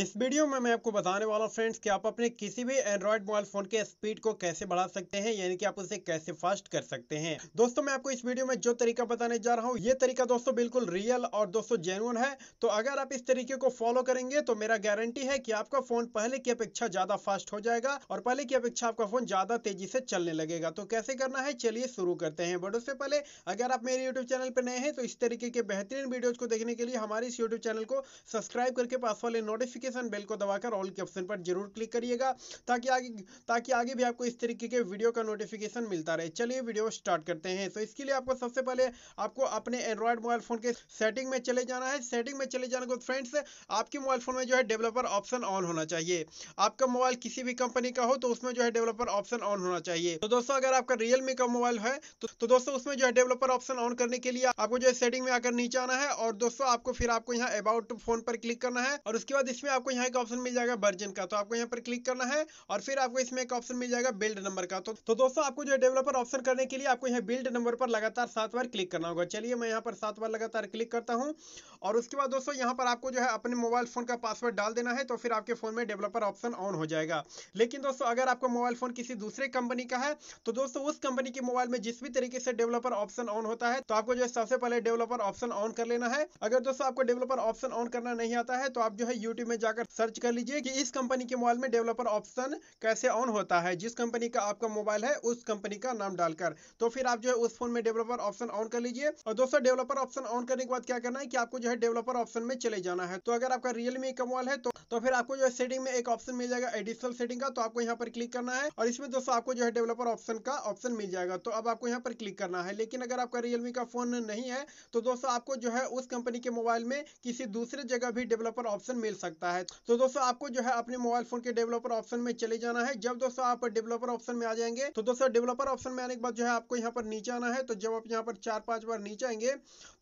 इस वीडियो में मैं आपको बताने वाला फ्रेंड्स कि आप अपने किसी भी एंड्रॉइड मोबाइल फोन के स्पीड को कैसे बढ़ा सकते हैं यानी कि आप उसे कैसे फास्ट कर सकते हैं दोस्तों मैं आपको इस वीडियो में जो तरीका बताने जा रहा हूँ ये तरीका दोस्तों बिल्कुल रियल और दोस्तों जेनुअन है तो अगर आप इस तरीके को फॉलो करेंगे तो मेरा गारंटी है कि आपका फोन पहले की अपेक्षा ज्यादा फास्ट हो जाएगा और पहले की अपेक्षा आपका फोन ज्यादा तेजी से चलने लगेगा तो कैसे करना है चलिए शुरू करते हैं बट उससे पहले अगर आप मेरे यूट्यूब चैनल पर नए हैं तो इस तरीके के बेहतरीन वीडियो को देखने के लिए हमारे इस यूट्यूब चैनल को सब्सक्राइब करके पास वाले नोटिफिक नोटिफिकेशन बेल को दबाकर ऑल के ऑप्शन पर जरूर क्लिक करिएगा ताकि आगे ताकि आगे भी आपको इस तरीके के वीडियो का नोटिफिकेशन मिलता रहे चलिए वीडियो स्टार्ट करते हैं तो इसके लिए आपको सबसे पहले आपको अपने एंड्रॉयड मोबाइल फोन के सेटिंग में चले जाना है सेटिंग में चले जाने को फ्रेंड्स आपके मोबाइल फोन में जो है डेवलपर ऑप्शन ऑन होना चाहिए आपका मोबाइल किसी भी कंपनी का हो तो उसमें जो है डेवलपर ऑप्शन ऑन होना चाहिए तो दोस्तों अगर आपका रियलमी का मोबाइल है तो, तो दोस्तों उसमें जो है डेवलपर ऑप्शन ऑन करने के लिए आपको जो है सेटिंग में आकर नीचे आना है और दोस्तों आपको फिर आपको यहाँ अबाउट फोन पर क्लिक करना है और उसके बाद इसमें में आपको यहाँ एक ऑप्शन मिल जाएगा वर्जन का तो आपको यहाँ पर क्लिक करना है और फिर आपको इसमें एक ऑप्शन मिल जाएगा बिल्ड नंबर का तो, तो दोस्तों आपको जो डेवलपर ऑप्शन करने के लिए आपको यहाँ बिल्ड नंबर पर लगातार सात बार क्लिक करना होगा चलिए मैं यहाँ पर सात बार लगातार क्लिक करता हूँ और उसके बाद दोस्तों यहाँ पर आपको जो है अपने मोबाइल फोन का पासवर्ड डाल देना है तो फिर आपके फोन में डेवलपर ऑप्शन ऑन हो जाएगा लेकिन दोस्तों अगर आपका मोबाइल फोन किसी दूसरे कंपनी का है तो दोस्तों उस कंपनी के मोबाइल में जिस भी तरीके से डेवलपर ऑप्शन ऑन होता है तो आपको जो है सबसे पहले डेवलपर ऑप्शन ऑन कर लेना है अगर दोस्तों आपको डेवलपर ऑप्शन ऑन करना नहीं आता है तो आप जो है यूट्यूब में जाकर सर्च कर लीजिए कि इस कंपनी के मोबाइल में डेवलपर ऑप्शन कैसे ऑन होता है जिस कंपनी का आपका मोबाइल है उस कंपनी का नाम डालकर तो फिर आप जो है उस फोन में डेवलपर ऑप्शन ऑन कर लीजिए और दोस्तों डेवलपर ऑप्शन ऑन करने के बाद क्या करना है कि आपको जो है डेवलपर ऑप्शन में चले जाना है तो अगर आपका रियलमी का मोबाइल है तो, तो फिर आपको जो है सेटिंग में एक ऑप्शन मिल जाएगा एडिशनल सेटिंग का तो आपको यहाँ पर क्लिक करना है और इसमें दोस्तों आपको जो है डेवलपर ऑप्शन का ऑप्शन मिल जाएगा तो अब आपको यहाँ पर क्लिक करना है लेकिन अगर आपका रियलमी का फोन नहीं है तो दोस्तों आपको जो है उस कंपनी के मोबाइल में किसी दूसरे जगह भी डेवलपर ऑप्शन मिल सकता है जाता है तो दोस्तों आपको जो है अपने मोबाइल फोन के डेवलपर ऑप्शन में चले जाना है जब दोस्तों आप डेवलपर ऑप्शन में आ जाएंगे तो दोस्तों डेवलपर ऑप्शन में आने के बाद जो है आपको यहाँ पर नीचे आना है तो जब आप यहाँ पर चार पांच बार नीचे आएंगे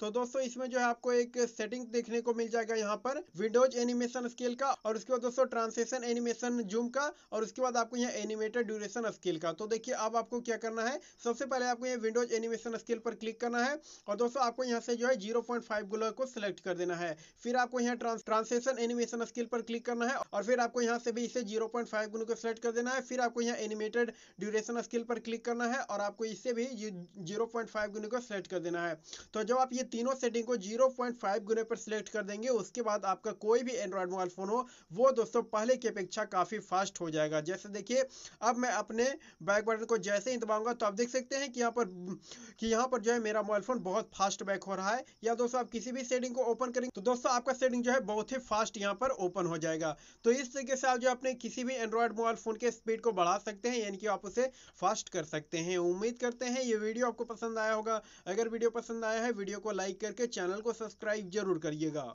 तो दोस्तों इसमें जो है आपको एक सेटिंग देखने को मिल जाएगा यहाँ पर विंडोज एनिमेशन स्केल का और उसके बाद दोस्तों ट्रांसलेशन एनिमेशन जूम का और उसके बाद आपको यहाँ एनिमेटेड ड्यूरेशन स्केल का तो देखिए अब आपको क्या करना है सबसे पहले आपको ये विंडोज एनिमेशन स्केल पर क्लिक करना है और दोस्तों आपको यहाँ से जो है जीरो पॉइंट फाइव को सिलेक्ट कर देना है फिर आपको यहाँ ट्रांसलेशन एनिमेशन स्केल स्केल पर क्लिक करना है और फिर आपको यहाँ से भी इसे जीरो पॉइंट फाइव गुना को सेलेक्ट कर देना है फिर आपको यहाँ एनिमेटेड ड्यूरेशन स्केल पर क्लिक करना है और आपको इसे भी जीरो पॉइंट फाइव गुना को सेलेक्ट कर देना है तो जब आप ये तीनों सेटिंग को जीरो पॉइंट फाइव गुने पर सिलेक्ट कर देंगे उसके बाद आपका कोई भी एंड्रॉयड मोबाइल फ़ोन हो वो दोस्तों पहले की अपेक्षा काफ़ी फास्ट हो जाएगा जैसे देखिए अब मैं अपने बैक बटन को जैसे ही दबाऊंगा तो आप देख सकते हैं कि यहाँ पर कि यहाँ पर जो है मेरा मोबाइल फ़ोन बहुत फास्ट बैक हो रहा है या दोस्तों आप किसी भी सेटिंग को ओपन करेंगे तो दोस्तों आपका सेटिंग जो है बहुत ही फास्ट यहाँ पर ओपन ओपन हो जाएगा तो इस तरीके से आप जो अपने किसी भी एंड्रॉयड मोबाइल फ़ोन के स्पीड को बढ़ा सकते हैं यानी कि आप उसे फास्ट कर सकते हैं उम्मीद करते हैं ये वीडियो आपको पसंद आया होगा अगर वीडियो पसंद आया है वीडियो को लाइक करके चैनल को सब्सक्राइब जरूर करिएगा